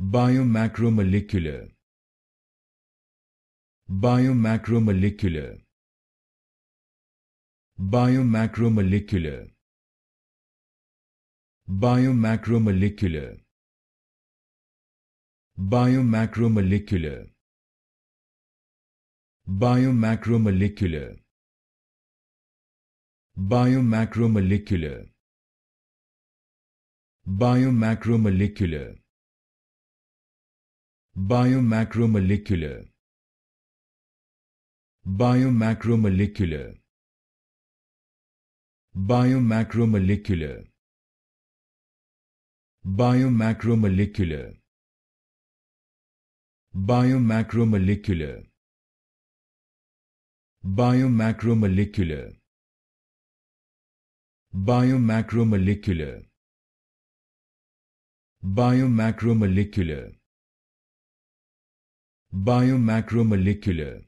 biomacromolecular biomacromolecular biomacromolecular biomacromolecular biomacromolecular biomacromolecular biomacromolecular biomacromolecular Biomacromolecular Biomacromolecular Biomacromolecular Biomacromolecular Biomacromolecular Biomacromolecular Biomacromolecular Biomacromolecular Biomacromolecular